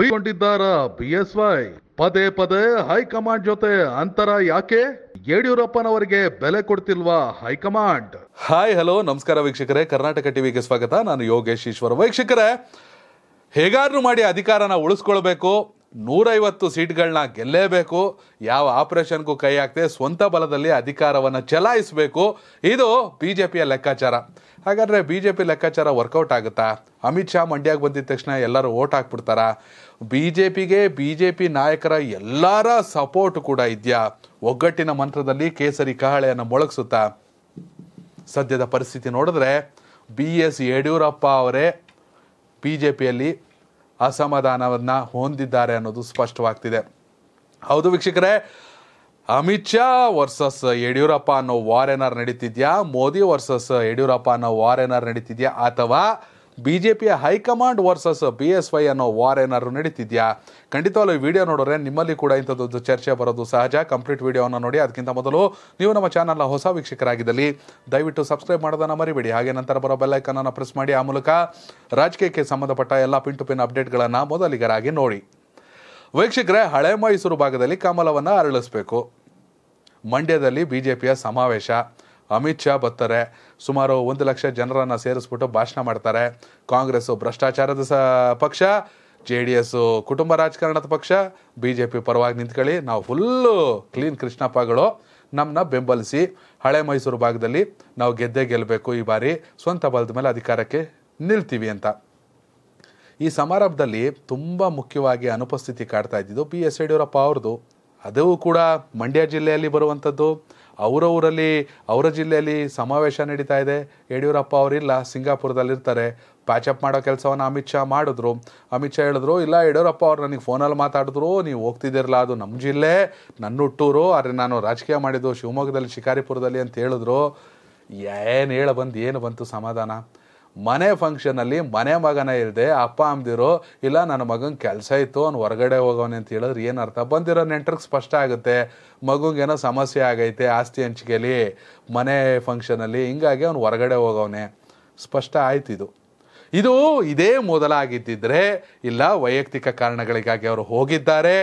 ಬೀಳ್ಕೊಂಡಿದ್ದಾರ BSY ಪದೇ ಪದೇ high command ಜೊತೆ ಅಂತರ ಯಾಕೆ ಯಡಿಯೂರಪ್ಪನವರಿಗೆ ಬೆಲೆ ಕೊಡ್ತಿಲ್ವಾ ಹೈಕಮಾಂಡ್ ಹಾಯ್ ಹಲೋ ನಮಸ್ಕಾರ ವೀಕ್ಷಕರೇ ಕರ್ನಾಟಕ ಟಿವಿಗೆ ಸ್ವಾಗತ ನಾನು ಯೋಗೇಶ್ ಈಶ್ವರ್ ವೀಕ್ಷಕರೇ ಹೇಗಾದ್ರೂ ಮಾಡಿ ಅಧಿಕಾರನ ಉಳಿಸ್ಕೊಳ್ಬೇಕು ನೂರೈವತ್ತು ಸೀಟ್ಗಳನ್ನ ಗೆಲ್ಲೇಬೇಕು ಯಾವ ಆಪರೇಷನ್ಗೂ ಕೈ ಹಾಕದೆ ಸ್ವಂತ ಬಲದಲ್ಲಿ ಅಧಿಕಾರವನ್ನು ಚಲಾಯಿಸಬೇಕು ಇದು ಬಿ ಜೆ ಪಿಯ ಲೆಕ್ಕಾಚಾರ ಹಾಗಾದರೆ ಬಿ ಜೆ ಪಿ ಲೆಕ್ಕಾಚಾರ ವರ್ಕೌಟ್ ಆಗುತ್ತಾ ಅಮಿತ್ ಶಾ ಮಂಡ್ಯಕ್ಕೆ ಬಂದಿದ್ದ ತಕ್ಷಣ ಎಲ್ಲರೂ ಓಟ್ ಹಾಕ್ಬಿಡ್ತಾರಾ ಬಿ ಜೆ ಪಿಗೆ ಬಿ ಜೆ ಪಿ ನಾಯಕರ ಎಲ್ಲರ ಸಪೋರ್ಟ್ ಕೂಡ ಇದೆಯಾ ಒಗ್ಗಟ್ಟಿನ ಮಂತ್ರದಲ್ಲಿ ಕೇಸರಿ ಕಹಳೆಯನ್ನು ಮೊಳಗಿಸುತ್ತಾ ಸದ್ಯದ ಪರಿಸ್ಥಿತಿ ನೋಡಿದ್ರೆ ಬಿ ಎಸ್ ಯಡಿಯೂರಪ್ಪ ಅವರೇ ಬಿ ಜೆ ಪಿಯಲ್ಲಿ ಅಸಮಾಧಾನವನ್ನು ಹೊಂದಿದ್ದಾರೆ ಅನ್ನೋದು ಸ್ಪಷ್ಟವಾಗ್ತಿದೆ ಹೌದು ವೀಕ್ಷಕರೇ ಅಮಿತ್ ಶಾ ವರ್ಸಸ್ ಯಡಿಯೂರಪ್ಪ ಅನ್ನೋ ವಾರ್ ಏನಾರು ನಡೀತಿದ್ಯಾ ಮೋದಿ ವರ್ಸಸ್ ಯಡಿಯೂರಪ್ಪ ಅನ್ನೋ ವಾರ್ ಏನಾರು ನಡೀತಿದ್ಯಾ ಅಥವಾ ಬಿ ಜೆ ಪಿಯ high command versus B S Y ಅನ್ನೋ ವಾರ್ ಏನಾದ್ರು ನಡೀತಿದ್ಯಾ ಖಂಡಿತವಾಗ್ಲೂ ಈ ವಿಡಿಯೋ ನೋಡಿದ್ರೆ ನಿಮ್ಮಲ್ಲಿ ಕೂಡ ಇಂಥದ್ದು ಚರ್ಚೆ ಬರೋದು ಸಹಜ ಕಂಪ್ಲೀಟ್ ವಿಡಿಯೋವನ್ನು ನೋಡಿ ಅದಕ್ಕಿಂತ ಮೊದಲು ನೀವು ನಮ್ಮ ಚಾನಲ್ನ ಹೊಸ ವೀಕ್ಷಕರಾಗಿದ್ದಲ್ಲಿ ದಯವಿಟ್ಟು ಸಬ್ಸ್ಕ್ರೈಬ್ ಮಾಡೋದನ್ನು ಮರಿಬೇಡಿ ಹಾಗೆ ನಂತರ ಬರೋ ಅನ್ನು ಪ್ರೆಸ್ ಮಾಡಿ ಆ ಮೂಲಕ ರಾಜಕೀಯಕ್ಕೆ ಸಂಬಂಧಪಟ್ಟ ಎಲ್ಲ ಪಿನ್ ಟು ಪಿನ್ ಅಪ್ಡೇಟ್ಗಳನ್ನು ಮೊದಲಿಗರಾಗಿ ನೋಡಿ ವೀಕ್ಷಕರೇ ಹಳೆ ಮೈಸೂರು ಭಾಗದಲ್ಲಿ ಕಮಲವನ್ನು ಅರಳಿಸಬೇಕು ಮಂಡ್ಯದಲ್ಲಿ ಬಿ ಸಮಾವೇಶ ಅಮಿತ್ ಶಾ ಬರ್ತಾರೆ ಸುಮಾರು ಒಂದು ಲಕ್ಷ ಜನರನ್ನು ಸೇರಿಸ್ಬಿಟ್ಟು ಭಾಷಣ ಮಾಡ್ತಾರೆ ಕಾಂಗ್ರೆಸ್ ಭ್ರಷ್ಟಾಚಾರದ ಸ ಪಕ್ಷ ಜೆ ಡಿ ಎಸ್ ಕುಟುಂಬ ರಾಜಕಾರಣದ ಪಕ್ಷ ಬಿ ಜೆ ಪಿ ಪರವಾಗಿ ನಿಂತ್ಕೊಳ್ಳಿ ನಾವು ಫುಲ್ಲು ಕ್ಲೀನ್ ಕೃಷ್ಣಪ್ಪಗಳು ನಮ್ಮನ್ನ ಬೆಂಬಲಿಸಿ ಹಳೆ ಮೈಸೂರು ಭಾಗದಲ್ಲಿ ನಾವು ಗೆದ್ದೇ ಗೆಲ್ಲಬೇಕು ಈ ಬಾರಿ ಸ್ವಂತ ಬಲದ ಮೇಲೆ ಅಧಿಕಾರಕ್ಕೆ ನಿಲ್ತೀವಿ ಅಂತ ಈ ಸಮಾರಂಭದಲ್ಲಿ ತುಂಬ ಮುಖ್ಯವಾಗಿ ಅನುಪಸ್ಥಿತಿ ಕಾಡ್ತಾ ಇದ್ದಿದ್ದು ಬಿ ಎಸ್ ಯಡಿಯೂರಪ್ಪ ಅವ್ರದ್ದು ಅದೂ ಕೂಡ ಮಂಡ್ಯ ಜಿಲ್ಲೆಯಲ್ಲಿ ಬರುವಂಥದ್ದು ಊರಲ್ಲಿ ಅವರ ಜಿಲ್ಲೆಯಲ್ಲಿ ಸಮಾವೇಶ ನಡೀತಾ ಇದೆ ಯಡಿಯೂರಪ್ಪ ಅವರಿಲ್ಲ ಸಿಂಗಾಪುರದಲ್ಲಿರ್ತಾರೆ ಪ್ಯಾಚಪ್ ಮಾಡೋ ಕೆಲಸವನ್ನು ಅಮಿತ್ ಶಾ ಮಾಡಿದ್ರು ಅಮಿತ್ ಶಾ ಹೇಳಿದ್ರು ಇಲ್ಲ ಯಡಿಯೂರಪ್ಪ ಅವ್ರು ನನಗೆ ಫೋನಲ್ಲಿ ಮಾತಾಡಿದ್ರು ನೀವು ಹೋಗ್ತಿದ್ದಿರಲ್ಲ ಅದು ನಮ್ಮ ಜಿಲ್ಲೆ ನನ್ನ ಹುಟ್ಟೂರು ಆದರೆ ನಾನು ರಾಜಕೀಯ ಮಾಡಿದ್ದು ಶಿವಮೊಗ್ಗದಲ್ಲಿ ಶಿಕಾರಿಪುರದಲ್ಲಿ ಅಂತ ಹೇಳಿದ್ರು ಏನು ಹೇಳ ಬಂದು ಏನು ಬಂತು ಸಮಾಧಾನ ಮನೆ ಫಂಕ್ಷನಲ್ಲಿ ಮನೆ ಮಗನ ಇಲ್ಲದೆ ಅಪ್ಪ ಅಮ್ಮದಿರೋ ಇಲ್ಲ ನನ್ನ ಮಗನ ಕೆಲಸ ಇತ್ತು ಅವ್ನು ಹೊರಗಡೆ ಹೋಗೋನೆ ಅಂತ ಹೇಳಿದ್ರೆ ಏನು ಅರ್ಥ ಬಂದಿರೋ ನೆಂಟ್ರಿಗೆ ಸ್ಪಷ್ಟ ಆಗುತ್ತೆ ಏನೋ ಸಮಸ್ಯೆ ಆಗೈತೆ ಆಸ್ತಿ ಹಂಚಿಕೆಯಲ್ಲಿ ಮನೆ ಫಂಕ್ಷನಲ್ಲಿ ಹಿಂಗಾಗಿ ಅವ್ನು ಹೊರಗಡೆ ಹೋಗವನೆ ಸ್ಪಷ್ಟ ಆಯ್ತಿದು ಇದು ಇದೇ ಮೊದಲಾಗಿದ್ದಿದ್ರೆ ಇಲ್ಲ ವೈಯಕ್ತಿಕ ಕಾರಣಗಳಿಗಾಗಿ ಅವರು ಹೋಗಿದ್ದಾರೆ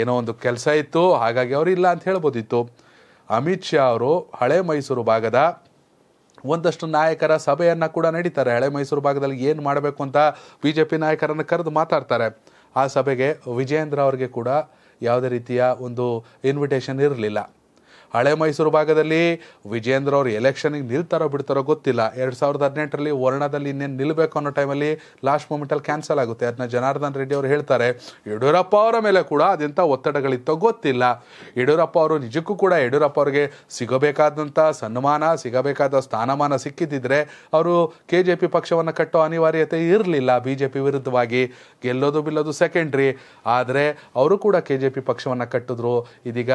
ಏನೋ ಒಂದು ಕೆಲಸ ಇತ್ತು ಹಾಗಾಗಿ ಅವರು ಇಲ್ಲ ಅಂತ ಹೇಳ್ಬೋದಿತ್ತು ಅಮಿತ್ ಶಾ ಅವರು ಹಳೆ ಮೈಸೂರು ಭಾಗದ ಒಂದಷ್ಟು ನಾಯಕರ ಸಭೆಯನ್ನು ಕೂಡ ನಡೀತಾರೆ ಹಳೆ ಮೈಸೂರು ಭಾಗದಲ್ಲಿ ಏನು ಮಾಡಬೇಕು ಅಂತ ಬಿ ಜೆ ಪಿ ನಾಯಕರನ್ನು ಕರೆದು ಮಾತಾಡ್ತಾರೆ ಆ ಸಭೆಗೆ ವಿಜಯೇಂದ್ರ ಅವರಿಗೆ ಕೂಡ ಯಾವುದೇ ರೀತಿಯ ಒಂದು ಇನ್ವಿಟೇಷನ್ ಇರಲಿಲ್ಲ ಹಳೆ ಮೈಸೂರು ಭಾಗದಲ್ಲಿ ವಿಜೇಂದ್ರ ಅವರು ಎಲೆಕ್ಷನಿಗೆ ನಿಲ್ತಾರೋ ಬಿಡ್ತಾರೋ ಗೊತ್ತಿಲ್ಲ ಎರಡು ಸಾವಿರದ ಹದಿನೆಂಟರಲ್ಲಿ ವರ್ಣದಲ್ಲಿ ಇನ್ನೇನು ನಿಲ್ಲಬೇಕು ಅನ್ನೋ ಟೈಮಲ್ಲಿ ಲಾಸ್ಟ್ ಮೂಮೆಂಟಲ್ಲಿ ಕ್ಯಾನ್ಸಲ್ ಆಗುತ್ತೆ ಅದನ್ನ ಜನಾರ್ದನ್ ರೆಡ್ಡಿ ಅವರು ಹೇಳ್ತಾರೆ ಯಡಿಯೂರಪ್ಪ ಅವರ ಮೇಲೆ ಕೂಡ ಅದೆಂಥ ಒತ್ತಡಗಳಿತ್ತೋ ಗೊತ್ತಿಲ್ಲ ಯಡಿಯೂರಪ್ಪ ಅವರು ನಿಜಕ್ಕೂ ಕೂಡ ಯಡಿಯೂರಪ್ಪ ಅವರಿಗೆ ಸಿಗಬೇಕಾದಂಥ ಸನ್ಮಾನ ಸಿಗಬೇಕಾದ ಸ್ಥಾನಮಾನ ಸಿಕ್ಕಿದ್ದಿದ್ರೆ ಅವರು ಕೆ ಜೆ ಪಿ ಪಕ್ಷವನ್ನು ಕಟ್ಟೋ ಅನಿವಾರ್ಯತೆ ಇರಲಿಲ್ಲ ಬಿ ಜೆ ಪಿ ವಿರುದ್ಧವಾಗಿ ಗೆಲ್ಲೋದು ಬಿಲ್ಲೋದು ಸೆಕೆಂಡ್ರಿ ಆದರೆ ಅವರು ಕೂಡ ಕೆ ಜೆ ಪಿ ಪಕ್ಷವನ್ನು ಕಟ್ಟಿದ್ರು ಇದೀಗ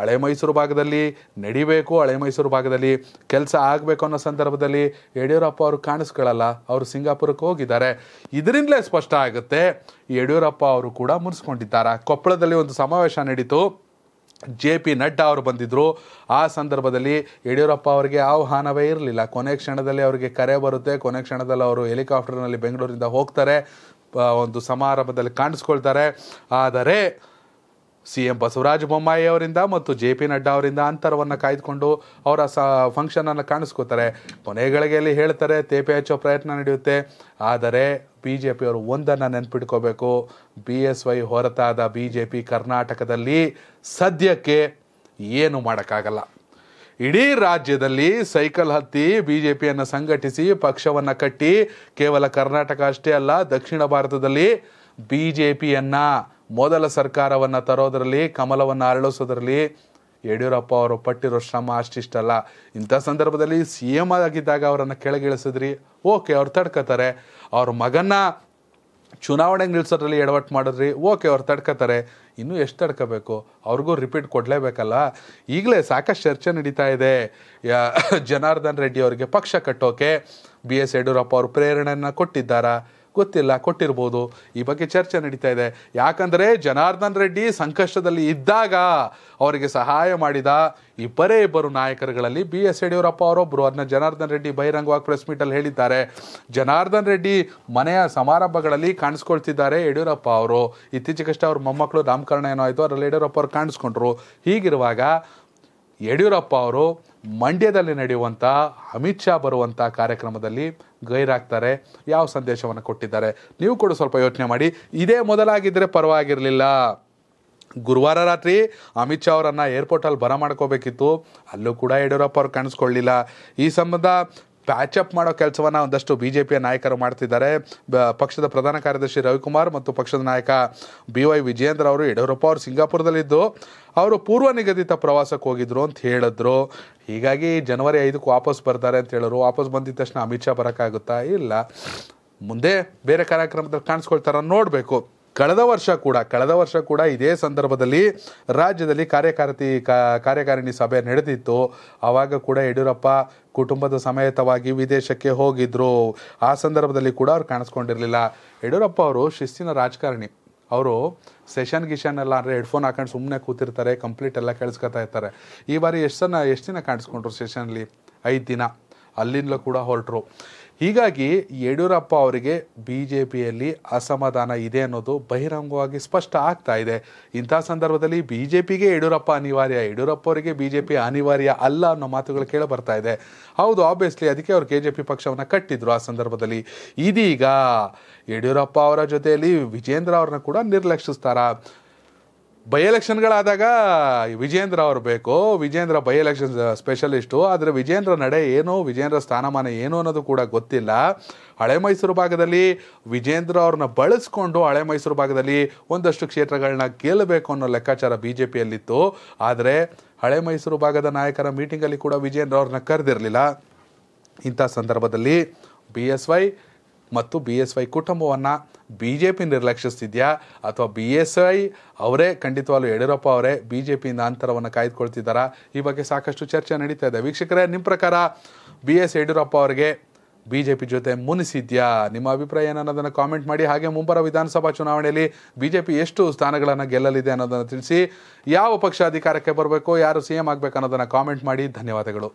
ಹಳೆ ಮೈಸೂರು ಭಾಗದಲ್ಲಿ ನಡಿಬೇಕು ಹಳೆ ಮೈಸೂರು ಭಾಗದಲ್ಲಿ ಕೆಲಸ ಆಗಬೇಕು ಅನ್ನೋ ಸಂದರ್ಭದಲ್ಲಿ ಯಡಿಯೂರಪ್ಪ ಅವರು ಕಾಣಿಸ್ಕೊಳ್ಳಲ್ಲ ಅವರು ಸಿಂಗಾಪುರಕ್ಕೆ ಹೋಗಿದ್ದಾರೆ ಇದರಿಂದಲೇ ಸ್ಪಷ್ಟ ಆಗುತ್ತೆ ಯಡಿಯೂರಪ್ಪ ಅವರು ಕೂಡ ಮುನ್ಸ್ಕೊಂಡಿದ್ದಾರೆ ಕೊಪ್ಪಳದಲ್ಲಿ ಒಂದು ಸಮಾವೇಶ ನಡೀತು ಜೆ ಪಿ ನಡ್ಡಾ ಅವರು ಬಂದಿದ್ದರು ಆ ಸಂದರ್ಭದಲ್ಲಿ ಯಡಿಯೂರಪ್ಪ ಅವರಿಗೆ ಆಹ್ವಾನವೇ ಇರಲಿಲ್ಲ ಕೊನೆ ಕ್ಷಣದಲ್ಲಿ ಅವರಿಗೆ ಕರೆ ಬರುತ್ತೆ ಕೊನೆ ಕ್ಷಣದಲ್ಲಿ ಅವರು ಹೆಲಿಕಾಪ್ಟರ್ನಲ್ಲಿ ಬೆಂಗಳೂರಿಂದ ಹೋಗ್ತಾರೆ ಒಂದು ಸಮಾರಂಭದಲ್ಲಿ ಕಾಣಿಸ್ಕೊಳ್ತಾರೆ ಆದರೆ ಸಿಎಂ ಬಸವರಾಜ ಬೊಮ್ಮಾಯಿ ಅವರಿಂದ ಮತ್ತು ಜೆ ಪಿ ನಡ್ಡಾ ಅವರಿಂದ ಅಂತರವನ್ನು ಕಾಯ್ದುಕೊಂಡು ಅವರ ಸ ಫಂಕ್ಷನನ್ನು ಕಾಣಿಸ್ಕೋತಾರೆ ಕೊನೆಗಳಿಗೆಯಲ್ಲಿ ಹೇಳ್ತಾರೆ ತೇಪೆ ಹಚ್ಚೋ ಪ್ರಯತ್ನ ನಡೆಯುತ್ತೆ ಆದರೆ ಬಿ ಜೆ ಅವರು ಒಂದನ್ನು ನೆನ್ಪಿಟ್ಕೋಬೇಕು ಬಿ ಎಸ್ ವೈ ಹೊರತಾದ ಬಿ ಜೆ ಪಿ ಕರ್ನಾಟಕದಲ್ಲಿ ಸದ್ಯಕ್ಕೆ ಏನು ಮಾಡೋಕ್ಕಾಗಲ್ಲ ಇಡೀ ರಾಜ್ಯದಲ್ಲಿ ಸೈಕಲ್ ಹತ್ತಿ ಬಿ ಜೆ ಪಿಯನ್ನು ಸಂಘಟಿಸಿ ಪಕ್ಷವನ್ನು ಕಟ್ಟಿ ಕೇವಲ ಕರ್ನಾಟಕ ಅಷ್ಟೇ ಅಲ್ಲ ದಕ್ಷಿಣ ಭಾರತದಲ್ಲಿ ಬಿ ಜೆ ಪಿಯನ್ನು ಮೊದಲ ಸರ್ಕಾರವನ್ನು ತರೋದರಲ್ಲಿ ಕಮಲವನ್ನು ಅರಳಿಸೋದ್ರಲ್ಲಿ ಯಡಿಯೂರಪ್ಪ ಅವರು ಪಟ್ಟಿರೋ ಶ್ರಮ ಅಷ್ಟಿಷ್ಟಲ್ಲ ಇಂಥ ಸಂದರ್ಭದಲ್ಲಿ ಸಿ ಎಂ ಆಗಿದ್ದಾಗ ಅವರನ್ನು ಕೆಳಗಿಳಿಸಿದ್ರಿ ಓಕೆ ಅವ್ರು ತಡ್ಕೋತಾರೆ ಅವ್ರ ಮಗನ್ನ ಚುನಾವಣೆಗೆ ನಿಲ್ಸೋದ್ರಲ್ಲಿ ಎಡವಟ್ಟು ಮಾಡಿದ್ರಿ ಓಕೆ ಅವ್ರು ತಡ್ಕೋತಾರೆ ಇನ್ನೂ ಎಷ್ಟು ತಡ್ಕೋಬೇಕು ಅವ್ರಿಗೂ ರಿಪೀಟ್ ಕೊಡಲೇಬೇಕಲ್ಲ ಈಗಲೇ ಸಾಕಷ್ಟು ಚರ್ಚೆ ನಡೀತಾ ಇದೆ ಜನಾರ್ದನ್ ರೆಡ್ಡಿ ಅವರಿಗೆ ಪಕ್ಷ ಕಟ್ಟೋಕೆ ಬಿ ಎಸ್ ಯಡಿಯೂರಪ್ಪ ಅವರು ಪ್ರೇರಣೆಯನ್ನು ಕೊಟ್ಟಿದ್ದಾರಾ ಗೊತ್ತಿಲ್ಲ ಕೊಟ್ಟಿರ್ಬೋದು ಈ ಬಗ್ಗೆ ಚರ್ಚೆ ನಡೀತಾ ಇದೆ ಯಾಕಂದರೆ ಜನಾರ್ದನ್ ರೆಡ್ಡಿ ಸಂಕಷ್ಟದಲ್ಲಿ ಇದ್ದಾಗ ಅವರಿಗೆ ಸಹಾಯ ಮಾಡಿದ ಇಬ್ಬರೇ ಇಬ್ಬರು ನಾಯಕರುಗಳಲ್ಲಿ ಬಿ ಎಸ್ ಯಡಿಯೂರಪ್ಪ ಅವರೊಬ್ಬರು ಅದನ್ನ ಜನಾರ್ದನ್ ರೆಡ್ಡಿ ಬಹಿರಂಗವಾಗಿ ಪ್ರೆಸ್ ಮೀಟಲ್ಲಿ ಹೇಳಿದ್ದಾರೆ ಜನಾರ್ದನ್ ರೆಡ್ಡಿ ಮನೆಯ ಸಮಾರಂಭಗಳಲ್ಲಿ ಕಾಣಿಸ್ಕೊಳ್ತಿದ್ದಾರೆ ಯಡಿಯೂರಪ್ಪ ಅವರು ಇತ್ತೀಚೆಗಷ್ಟೇ ಅವ್ರ ಮೊಮ್ಮಕ್ಕಳು ನಾಮಕರಣ ಏನೋ ಆಯಿತು ಅದರಲ್ಲಿ ಯಡಿಯೂರಪ್ಪ ಅವರು ಕಾಣಿಸ್ಕೊಂಡ್ರು ಹೀಗಿರುವಾಗ ಯಡಿಯೂರಪ್ಪ ಅವರು ಮಂಡ್ಯದಲ್ಲಿ ನಡೆಯುವಂಥ ಅಮಿತ್ ಶಾ ಬರುವಂಥ ಕಾರ್ಯಕ್ರಮದಲ್ಲಿ ಗೈರಾಗ್ತಾರೆ ಯಾವ ಸಂದೇಶವನ್ನು ಕೊಟ್ಟಿದ್ದಾರೆ ನೀವು ಕೂಡ ಸ್ವಲ್ಪ ಯೋಚನೆ ಮಾಡಿ ಇದೇ ಮೊದಲಾಗಿದ್ದರೆ ಪರವಾಗಿರಲಿಲ್ಲ ಗುರುವಾರ ರಾತ್ರಿ ಅಮಿತ್ ಶಾ ಅವರನ್ನು ಏರ್ಪೋರ್ಟಲ್ಲಿ ಬರ ಮಾಡ್ಕೋಬೇಕಿತ್ತು ಅಲ್ಲೂ ಕೂಡ ಯಡಿಯೂರಪ್ಪ ಅವ್ರು ಕಾಣಿಸ್ಕೊಳ್ಳಿಲ್ಲ ಈ ಸಂಬಂಧ ಪ್ಯಾಚಪ್ ಮಾಡೋ ಕೆಲಸವನ್ನು ಒಂದಷ್ಟು ಬಿ ಜೆ ಪಿಯ ನಾಯಕರು ಮಾಡ್ತಿದ್ದಾರೆ ಪಕ್ಷದ ಪ್ರಧಾನ ಕಾರ್ಯದರ್ಶಿ ರವಿಕುಮಾರ್ ಮತ್ತು ಪಕ್ಷದ ನಾಯಕ ಬಿ ವೈ ವಿಜಯೇಂದ್ರ ಅವರು ಯಡಿಯೂರಪ್ಪ ಅವರು ಸಿಂಗಾಪುರದಲ್ಲಿದ್ದು ಅವರು ಪೂರ್ವ ನಿಗದಿತ ಪ್ರವಾಸಕ್ಕೆ ಹೋಗಿದ್ರು ಅಂತ ಹೇಳಿದ್ರು ಹೀಗಾಗಿ ಜನವರಿ ಐದಕ್ಕೆ ವಾಪಸ್ ಬರ್ತಾರೆ ಅಂತ ಹೇಳೋರು ವಾಪಸ್ ಬಂದಿದ ತಕ್ಷಣ ಅಮಿತ್ ಶಾ ಬರೋಕ್ಕಾಗುತ್ತಾ ಇಲ್ಲ ಮುಂದೆ ಬೇರೆ ಕಾರ್ಯಕ್ರಮದಲ್ಲಿ ಕಾಣಿಸ್ಕೊಳ್ತಾರ ನೋಡಬೇಕು ಕಳೆದ ವರ್ಷ ಕೂಡ ಕಳೆದ ವರ್ಷ ಕೂಡ ಇದೇ ಸಂದರ್ಭದಲ್ಲಿ ರಾಜ್ಯದಲ್ಲಿ ಕಾರ್ಯಕಾರತಿ ಕಾರ್ಯಕಾರಿಣಿ ಸಭೆ ನಡೆದಿತ್ತು ಆವಾಗ ಕೂಡ ಯಡಿಯೂರಪ್ಪ ಕುಟುಂಬದ ಸಮೇತವಾಗಿ ವಿದೇಶಕ್ಕೆ ಹೋಗಿದ್ರು ಆ ಸಂದರ್ಭದಲ್ಲಿ ಕೂಡ ಅವ್ರು ಕಾಣಿಸ್ಕೊಂಡಿರಲಿಲ್ಲ ಯಡಿಯೂರಪ್ಪ ಅವರು ಶಿಸ್ತಿನ ರಾಜಕಾರಣಿ ಅವರು ಸೆಷನ್ ಗಿಷನ್ ಎಲ್ಲ ಅಂದರೆ ಹೆಡ್ಫೋನ್ ಹಾಕೊಂಡು ಸುಮ್ಮನೆ ಕೂತಿರ್ತಾರೆ ಕಂಪ್ಲೀಟ್ ಎಲ್ಲ ಕೇಳಿಸ್ಕೊತಾ ಇರ್ತಾರೆ ಈ ಬಾರಿ ಎಷ್ಟು ಜನ ಎಷ್ಟು ದಿನ ಕಾಣಿಸ್ಕೊಂಡ್ರು ಸೆಷನ್ಲಿ ಐದು ದಿನ ಅಲ್ಲಿಂದಲೂ ಕೂಡ ಹೊರಟರು ಹೀಗಾಗಿ ಯಡಿಯೂರಪ್ಪ ಅವರಿಗೆ ಬಿ ಜೆ ಪಿಯಲ್ಲಿ ಅಸಮಾಧಾನ ಇದೆ ಅನ್ನೋದು ಬಹಿರಂಗವಾಗಿ ಸ್ಪಷ್ಟ ಆಗ್ತಾ ಇದೆ ಇಂಥ ಸಂದರ್ಭದಲ್ಲಿ ಬಿ ಜೆ ಪಿಗೆ ಯಡಿಯೂರಪ್ಪ ಅನಿವಾರ್ಯ ಯಡಿಯೂರಪ್ಪ ಅವರಿಗೆ ಬಿ ಜೆ ಪಿ ಅನಿವಾರ್ಯ ಅಲ್ಲ ಅನ್ನೋ ಮಾತುಗಳು ಬರ್ತಾ ಇದೆ ಹೌದು ಆಬ್ವಿಯಸ್ಲಿ ಅದಕ್ಕೆ ಅವರು ಕೆ ಜೆ ಪಿ ಪಕ್ಷವನ್ನು ಕಟ್ಟಿದ್ರು ಆ ಸಂದರ್ಭದಲ್ಲಿ ಇದೀಗ ಯಡಿಯೂರಪ್ಪ ಅವರ ಜೊತೆಯಲ್ಲಿ ವಿಜೇಂದ್ರ ಅವ್ರನ್ನ ಕೂಡ ನಿರ್ಲಕ್ಷಿಸ್ತಾರ ಬೈ ಎಲೆಕ್ಷನ್ಗಳಾದಾಗ ವಿಜೇಂದ್ರ ಅವ್ರು ಬೇಕು ವಿಜೇಂದ್ರ ಬೈ ಎಲೆಕ್ಷನ್ ಸ್ಪೆಷಲಿಸ್ಟು ಆದರೆ ವಿಜೇಂದ್ರ ನಡೆ ಏನು ವಿಜೇಂದ್ರ ಸ್ಥಾನಮಾನ ಏನು ಅನ್ನೋದು ಕೂಡ ಗೊತ್ತಿಲ್ಲ ಹಳೆ ಮೈಸೂರು ಭಾಗದಲ್ಲಿ ವಿಜೇಂದ್ರ ಅವ್ರನ್ನ ಬಳಸ್ಕೊಂಡು ಹಳೆ ಮೈಸೂರು ಭಾಗದಲ್ಲಿ ಒಂದಷ್ಟು ಕ್ಷೇತ್ರಗಳನ್ನ ಗೆಲ್ಲಬೇಕು ಅನ್ನೋ ಲೆಕ್ಕಾಚಾರ ಬಿ ಜೆ ಪಿಯಲ್ಲಿತ್ತು ಆದರೆ ಹಳೆ ಮೈಸೂರು ಭಾಗದ ನಾಯಕರ ಮೀಟಿಂಗಲ್ಲಿ ಕೂಡ ವಿಜೇಂದ್ರ ಅವ್ರನ್ನ ಕರೆದಿರಲಿಲ್ಲ ಇಂಥ ಸಂದರ್ಭದಲ್ಲಿ ಬಿ ಎಸ್ ವೈ ಮತ್ತು ಬಿ ಎಸ್ ವೈ ಕುಟುಂಬವನ್ನು ಬಿ ಜೆ ಪಿ ನಿರ್ಲಕ್ಷಿಸ್ತಿದೆಯಾ ಅಥವಾ ಬಿ ಎಸ್ ಐ ಅವರೇ ಖಂಡಿತವಾಗ್ಲೂ ಯಡಿಯೂರಪ್ಪ ಅವರೇ ಬಿ ಜೆ ಪಿಯಿಂದ ಅಂತರವನ್ನು ಕಾಯ್ದುಕೊಳ್ತಿದ್ದಾರಾ ಈ ಬಗ್ಗೆ ಸಾಕಷ್ಟು ಚರ್ಚೆ ನಡೀತಾ ಇದೆ ವೀಕ್ಷಕರೇ ನಿಮ್ಮ ಪ್ರಕಾರ ಬಿ ಎಸ್ ಯಡಿಯೂರಪ್ಪ ಅವರಿಗೆ ಬಿ ಜೆ ಪಿ ಜೊತೆ ಮುನಿಸಿದ್ಯಾ ನಿಮ್ಮ ಅಭಿಪ್ರಾಯ ಏನು ಅನ್ನೋದನ್ನು ಕಾಮೆಂಟ್ ಮಾಡಿ ಹಾಗೆ ಮುಂಬರುವ ವಿಧಾನಸಭಾ ಚುನಾವಣೆಯಲ್ಲಿ ಬಿ ಜೆ ಪಿ ಎಷ್ಟು ಸ್ಥಾನಗಳನ್ನು ಗೆಲ್ಲಲಿದೆ ಅನ್ನೋದನ್ನು ತಿಳಿಸಿ ಯಾವ ಪಕ್ಷ ಅಧಿಕಾರಕ್ಕೆ ಬರಬೇಕು ಯಾರು ಸಿ ಎಂ ಆಗಬೇಕು ಅನ್ನೋದನ್ನು ಕಾಮೆಂಟ್ ಮಾಡಿ ಧನ್ಯವಾದಗಳು